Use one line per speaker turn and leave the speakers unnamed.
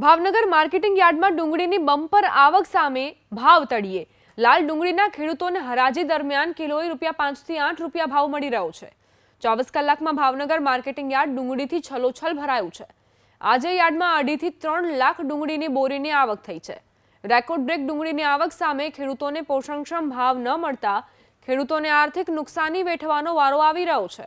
Bhavnagar marketing યાર્ડમાં ડુંગળીની bumper આવક સામે ભાવ તળીએ લાલ ડુંગળીના ખેડૂતોને હરાજી દરમિયાન કિલોએ રૂપિયા પાંચથી આઠ રૂપિયા ભાવ મળી રહ્યો છે ચોવીસ કલાકમાં ભાવનગર માર્કેટિંગ યાર્ડ ડુંગળીથી છલોછલ ભરાયું છે આજે યાર્ડમાં અઢીથી ત્રણ લાખ ડુંગળીની બોરીની આવક થઈ છે રેકોર્ડ બ્રેક ડુંગળીની આવક સામે ખેડૂતોને પોષણક્ષમ ભાવ ન મળતા ખેડૂતોને આર્થિક નુકસાની વેઠવાનો વારો આવી રહ્યો છે